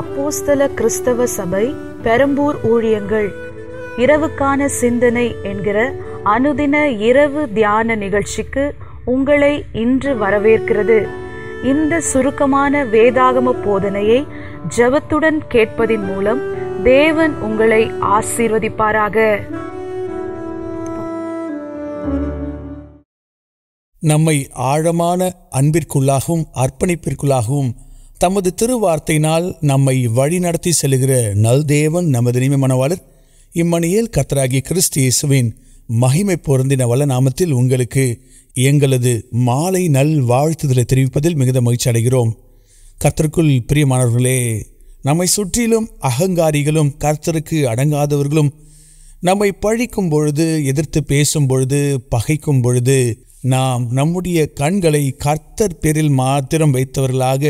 அப்போஸ்தல கிறிஸ்தவ சபை பெரம்பூர் ஊழியங்கள் இரவுக்கான சிந்தனை என்கிற அனுதின இரவு தியான நிகழ்ச்சிக்கு உங்களை இன்று வரவேற்கிறது இந்த சுருக்கமான வேதாகம போதனையை ஜபத்துடன் கேட்பதின் மூலம் தேவன் உங்களை ஆசீர்வதிப்பாராக நம்மை ஆழமான அன்பிற்குள்ளாகவும் அர்ப்பணிப்பிற்குள்ளாகவும் தமது திருவார்த்தையினால் நம்மை வழிநடத்தி செல்கிற நல்தேவன் நமது நியமனவாளர் இம்மணியில் கத்தராகி கிறிஸ்து இயேசுவின் மகிமை பொருந்தின வல்ல நாமத்தில் உங்களுக்கு எங்களது மாலை நல் வாழ்த்துதலை தெரிவிப்பதில் மிகுந்த மகிழ்ச்சி அடைகிறோம் கத்தருக்குள் பிரியமானவர்களே நம்மை சுற்றிலும் அகங்காரிகளும் கர்த்தருக்கு அடங்காதவர்களும் நம்மை பழிக்கும் பொழுது எதிர்த்து பேசும் பொழுது பகைக்கும் பொழுது நாம் நம்முடைய கண்களை கர்த்தர் பேரில் மாத்திரம் வைத்தவர்களாக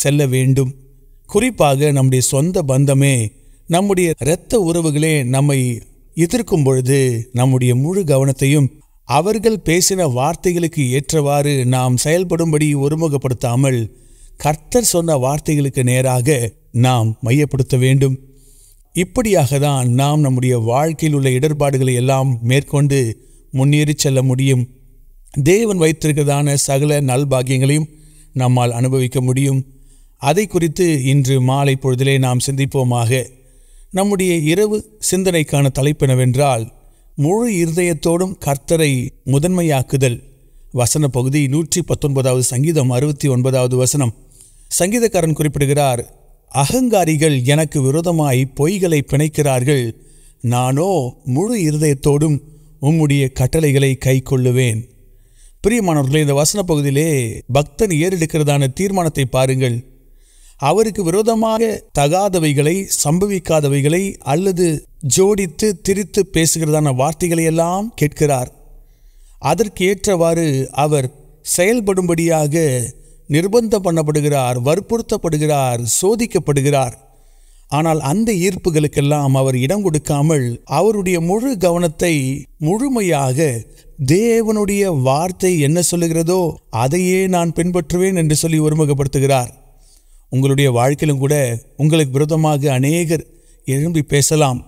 செல்ல வேண்டும் குறிப்பாக நம்முடைய சொந்த பந்தமே நம்முடைய இரத்த உறவுகளே நம்மை எதிர்க்கும் பொழுது நம்முடைய முழு கவனத்தையும் அவர்கள் பேசின வார்த்தைகளுக்கு ஏற்றவாறு நாம் செயல்படும்படி ஒருமுகப்படுத்தாமல் கர்த்தர் சொன்ன வார்த்தைகளுக்கு நேராக நாம் மையப்படுத்த வேண்டும் இப்படியாக தான் நாம் நம்முடைய வாழ்க்கையில் உள்ள இடர்பாடுகளை எல்லாம் மேற்கொண்டு முன்னேறி செல்ல முடியும் தேவன் வைத்திருக்கிறதான சகல நல்பாகியங்களையும் நம்மால் அனுபவிக்க முடியும் அதை குறித்து இன்று மாலை பொழுதிலே நாம் சிந்திப்போமாக நம்முடைய இரவு சிந்தனைக்கான தலைப்பெனவென்றால் முழு இருதயத்தோடும் கர்த்தரை முதன்மையாக்குதல் வசன பகுதி நூற்றி பத்தொன்பதாவது சங்கீதம் அறுபத்தி ஒன்பதாவது வசனம் சங்கீதக்காரன் குறிப்பிடுகிறார் அகங்காரிகள் எனக்கு விரோதமாய் பொய்களை பிணைக்கிறார்கள் நானோ முழு இருதயத்தோடும் உம்முடைய கட்டளைகளை கை கொள்ளுவேன் பிரியமானவர்களே இந்த வசன பகுதியிலே பக்தன் ஏறெடுக்கிறதான தீர்மானத்தை பாருங்கள் அவருக்கு விரோதமாக தகாதவைகளை சம்பவிக்காதவைகளை அல்லது ஜோடித்து திரித்து பேசுகிறதான வார்த்தைகளை எல்லாம் கேட்கிறார் அதற்கு ஏற்றவாறு அவர் செயல்படும்படியாக நிர்பந்தம் பண்ணப்படுகிறார் வற்புறுத்தப்படுகிறார் சோதிக்கப்படுகிறார் ஆனால் அந்த ஈர்ப்புகளுக்கெல்லாம் அவர் இடம் கொடுக்காமல் அவருடைய முழு கவனத்தை முழுமையாக தேவனுடைய வார்த்தை என்ன சொல்லுகிறதோ அதையே நான் பின்பற்றுவேன் என்று சொல்லி ஒருமுகப்படுத்துகிறார் உங்களுடைய வாழ்க்கையிலும் கூட உங்களுக்கு விரோதமாக அநேகர் எழும்பி பேசலாம்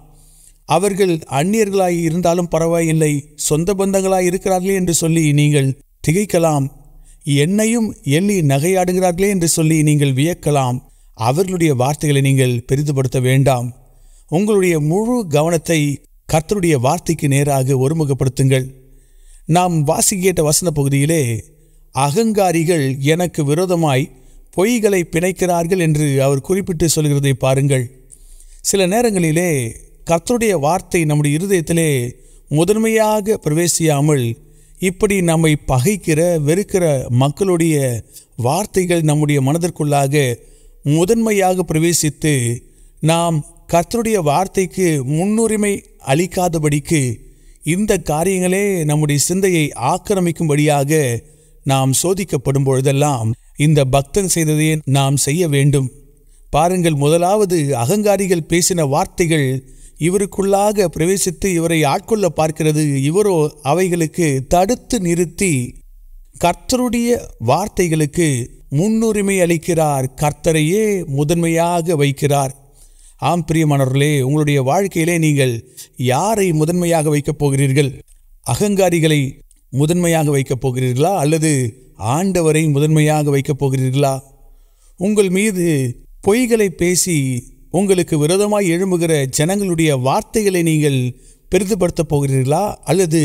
அவர்கள் அந்நியர்களாய் இருந்தாலும் பரவாயில்லை சொந்த பந்தங்களாய் இருக்கிறார்களே என்று சொல்லி நீங்கள் திகைக்கலாம் என்னையும் எள்ளி நகையாடுகிறார்களே என்று சொல்லி நீங்கள் வியக்கலாம் அவர்களுடைய வார்த்தைகளை நீங்கள் பெரிதுபடுத்த வேண்டாம் உங்களுடைய முழு கவனத்தை கர்த்தருடைய வார்த்தைக்கு நேராக ஒருமுகப்படுத்துங்கள் நாம் வாசிக்கேட்ட வசன பகுதியிலே அகங்காரிகள் எனக்கு விரோதமாய் பொய்களை பிணைக்கிறார்கள் என்று அவர் குறிப்பிட்டு சொல்கிறதை பாருங்கள் சில நேரங்களிலே கர்த்தருடைய வார்த்தை நம்முடைய இருதயத்திலே முதன்மையாக பிரவேசியாமல் இப்படி நம்மை பகைக்கிற வெறுக்கிற மக்களுடைய வார்த்தைகள் நம்முடைய மனதிற்குள்ளாக முதன்மையாக பிரவேசித்து நாம் கர்த்தருடைய வார்த்தைக்கு முன்னுரிமை அளிக்காதபடிக்கு இந்த காரியங்களே நம்முடைய சிந்தையை ஆக்கிரமிக்கும்படியாக நாம் சோதிக்கப்படும் பொழுதெல்லாம் இந்த பக்தன் செய்ததையே நாம் செய்ய வேண்டும் பாருங்கள் முதலாவது அகங்காரிகள் பேசின வார்த்தைகள் இவருக்குள்ளாக பிரவேசித்து இவரை ஆட்கொள்ள பார்க்கிறது இவரோ அவைகளுக்கு தடுத்து நிறுத்தி கர்த்தருடைய வார்த்தைகளுக்கு முன்னுரிமை அளிக்கிறார் கர்த்தரையே முதன்மையாக வைக்கிறார் ஆம் பிரியமானவர்களே உங்களுடைய வாழ்க்கையிலே நீங்கள் யாரை முதன்மையாக வைக்கப் போகிறீர்கள் அகங்காரிகளை முதன்மையாக வைக்கப் போகிறீர்களா அல்லது ஆண்டவரை முதன்மையாக வைக்கப் போகிறீர்களா உங்கள் மீது பொய்களை பேசி உங்களுக்கு விரோதமாய் எழும்புகிற ஜனங்களுடைய வார்த்தைகளை நீங்கள் பெரிதுபடுத்தப் போகிறீர்களா அல்லது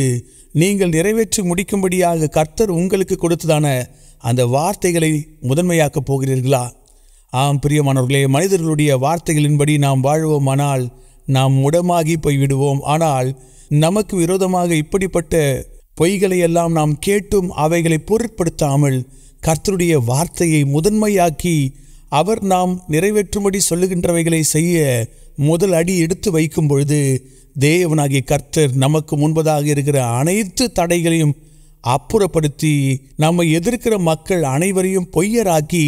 நீங்கள் நிறைவேற்றி முடிக்கும்படியாக கர்த்தர் உங்களுக்கு கொடுத்ததான அந்த வார்த்தைகளை முதன்மையாக்கப் போகிறீர்களா ஆம் பிரியமானவர்களே மனிதர்களுடைய வார்த்தைகளின்படி நாம் வாழ்வோமானால் நாம் உடமாகி போய்விடுவோம் ஆனால் நமக்கு விரோதமாக இப்படிப்பட்ட பொய்களை எல்லாம் நாம் கேட்டும் அவைகளை பொருட்படுத்தாமல் கர்த்தருடைய வார்த்தையை முதன்மையாக்கி அவர் நாம் நிறைவேற்றும்படி சொல்லுகின்றவைகளை செய்ய முதல் அடி எடுத்து வைக்கும் பொழுது தேவனாகிய கர்த்தர் நமக்கு முன்பதாக இருக்கிற அனைத்து தடைகளையும் அப்புறப்படுத்தி நம்மை எதிர்க்கிற மக்கள் அனைவரையும் பொய்யராக்கி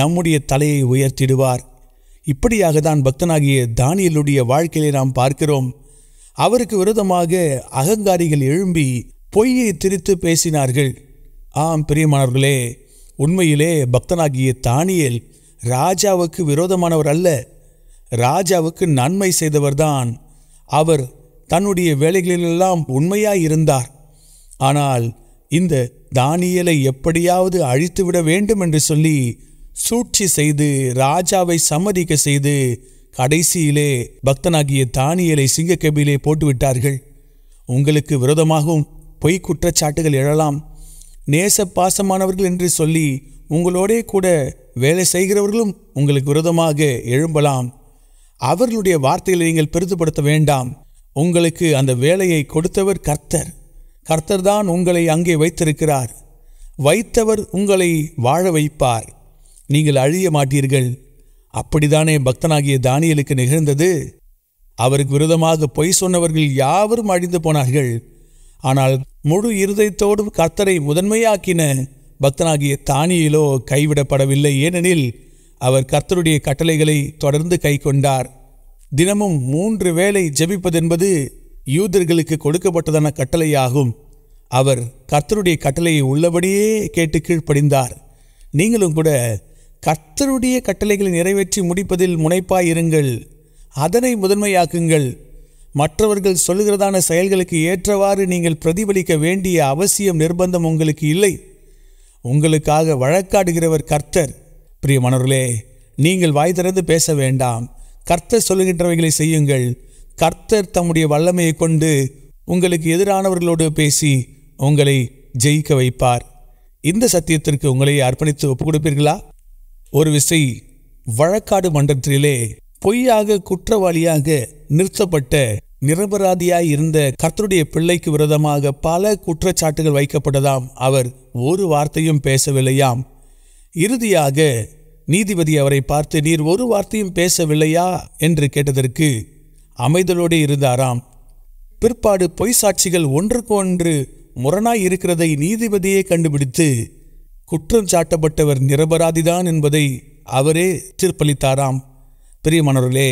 நம்முடைய தலையை உயர்த்திடுவார் இப்படியாக தான் பக்தனாகிய தானியலுடைய வாழ்க்கையை நாம் பார்க்கிறோம் அவருக்கு விரோதமாக அகங்காரிகள் எழும்பி பொய்யை திரித்து பேசினார்கள் ஆம் பிரியமானவர்களே உண்மையிலே பக்தனாகிய தானியல் ராஜாவுக்கு விரோதமானவர் அல்ல ராஜாவுக்கு நன்மை செய்தவர்தான் அவர் தன்னுடைய வேலைகளிலெல்லாம் உண்மையாயிருந்தார் ஆனால் இந்த தானியலை எப்படியாவது அழித்துவிட வேண்டும் என்று சொல்லி சூழ்ச்சி செய்து ராஜாவை சம்மதிக்க செய்து கடைசியிலே பக்தனாகிய தானியலை சிங்கக்கபிலே போட்டுவிட்டார்கள் உங்களுக்கு விரோதமாகவும் பொய் குற்றச்சாட்டுகள் எழலாம் நேச பாசமானவர்கள் என்று சொல்லி உங்களோடே கூட வேலை செய்கிறவர்களும் உங்களுக்கு விரோதமாக எழும்பலாம் அவர்களுடைய வார்த்தைகளை நீங்கள் பெருதுபடுத்த வேண்டாம் உங்களுக்கு அந்த வேலையை கொடுத்தவர் கர்த்தர் கர்த்தர் தான் உங்களை அங்கே வைத்திருக்கிறார் வைத்தவர் உங்களை வாழ வைப்பார் நீங்கள் அழிய மாட்டீர்கள் அப்படிதானே பக்தனாகிய தானியலுக்கு நிகழ்ந்தது அவருக்கு விரோதமாக பொய் சொன்னவர்கள் யாவரும் அழிந்து போனார்கள் ஆனால் முழு இருதயத்தோடும் கர்த்தரை முதன்மையாக்கின பக்தனாகிய தானியிலோ கைவிடப்படவில்லை ஏனெனில் அவர் கர்த்தருடைய கட்டளைகளை தொடர்ந்து கை கொண்டார் தினமும் மூன்று வேளை ஜெபிப்பதென்பது யூதர்களுக்கு கொடுக்கப்பட்டதான கட்டளையாகும் அவர் கர்த்தருடைய கட்டளையை உள்ளபடியே கேட்டு கீழ்ப்படிந்தார் நீங்களும் கூட கர்த்தருடைய கட்டளைகளை நிறைவேற்றி முடிப்பதில் முனைப்பாயிருங்கள் அதனை முதன்மையாக்குங்கள் மற்றவர்கள் சொல்லுகிறதான செயல்களுக்கு ஏற்றவாறு நீங்கள் பிரதிபலிக்க வேண்டிய அவசியம் நிர்பந்தம் உங்களுக்கு இல்லை உங்களுக்காக வழக்காடுகிறவர் கர்த்தர் பிரியமானவர்களே நீங்கள் வாய் திறந்து பேச வேண்டாம் கர்த்தர் சொல்லுகின்றவைகளை செய்யுங்கள் கர்த்தர் தம்முடைய வல்லமையை கொண்டு உங்களுக்கு எதிரானவர்களோடு பேசி உங்களை ஜெயிக்க வைப்பார் இந்த சத்தியத்திற்கு உங்களை அர்ப்பணித்து ஒப்புக் கொடுப்பீர்களா ஒரு விசை வழக்காடு மன்றத்திலே பொய்யாக குற்றவாளியாக நிறுத்தப்பட்ட நிரபராதியாய் இருந்த கர்த்தருடைய பிள்ளைக்கு விரோதமாக பல குற்றச்சாட்டுகள் வைக்கப்பட்டதாம் அவர் ஒரு வார்த்தையும் பேசவில்லையாம் இறுதியாக நீதிபதி அவரை பார்த்து நீர் ஒரு வார்த்தையும் பேசவில்லையா என்று கேட்டதற்கு அமைதலோடு இருந்தாராம் பிற்பாடு பொய் சாட்சிகள் ஒன்றுக்கு ஒன்று முரணாய் இருக்கிறதை நீதிபதியே கண்டுபிடித்து குற்றம் சாட்டப்பட்டவர் நிரபராதிதான் என்பதை அவரே தீர்ப்பளித்தாராம் பிரியமானவர்களே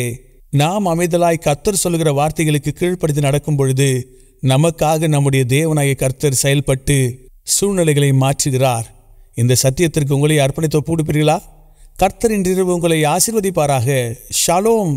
நாம் அமைதலாய் கர்த்தர் சொல்கிற வார்த்தைகளுக்கு கீழ்ப்படுத்தி நடக்கும் பொழுது நமக்காக நம்முடைய தேவனாய கர்த்தர் செயல்பட்டு சூழ்நிலைகளை மாற்றுகிறார் இந்த சத்தியத்திற்கு உங்களை அர்ப்பணித்து ஒப்புடுப்பீர்களா கர்த்தர் இன்றிரவு உங்களை ஆசிர்வதிப்பாராக ஷாலோம்